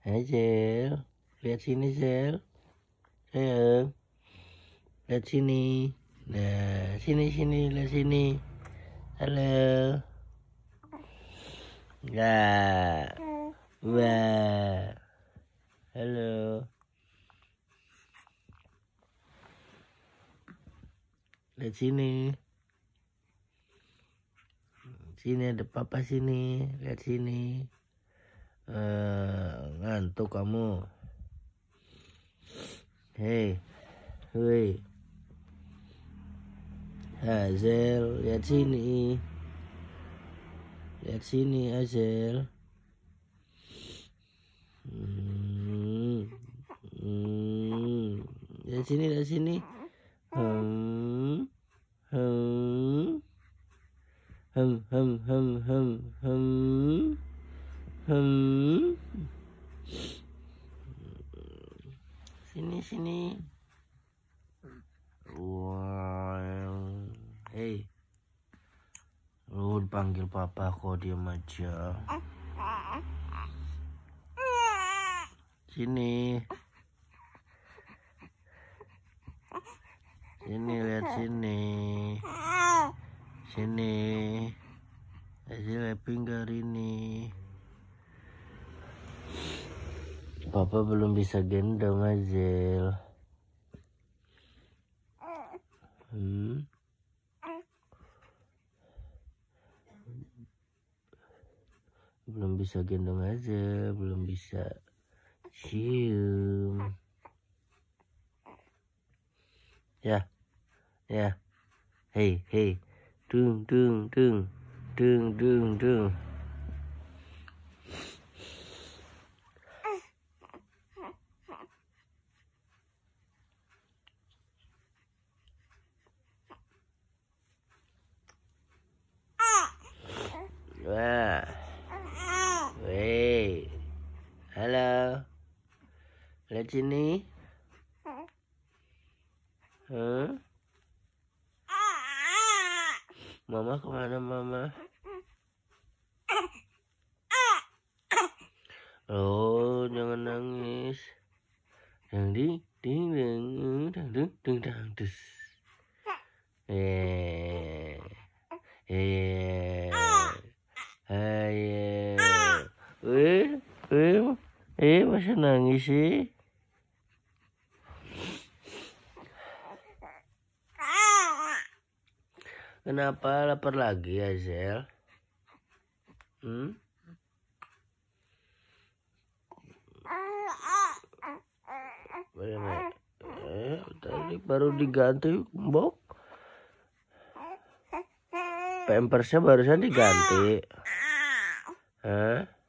Hai Zel, lihat sini Zel. Ayo. lihat sini. Nah, sini sini lihat sini. Halo. Nah. Wah. Halo. Lihat sini. Sini ada papa sini, lihat sini. Uh, ngantuk kamu hei hei Hazel lihat sini lihat sini Hazel hmm. Hmm. lihat sini lihat sini hmm. Hmm. hmm, hmm, hmm, hmm hum hum hmm. sini. Wow. Hey. lu panggil papa kok diam aja. Sini. Sini lihat sini. Sini. Hasil mapping kali ini. Papa belum bisa gendong Azel. Hmm. Belum bisa gendong aja, belum bisa cium. Ya. Ya. Hei, hei. Dung dung dung. Dung dung dung. lihat sini huh? mama kemana mama oh jangan nangis yang di ding ding ding ding ding ding ding ah, eh eh eh eh eh masih nangis sih Kenapa lapar lagi Hazel? Hmm? Eh, tadi baru diganti mbok. Pampersnya barusan diganti. Hah?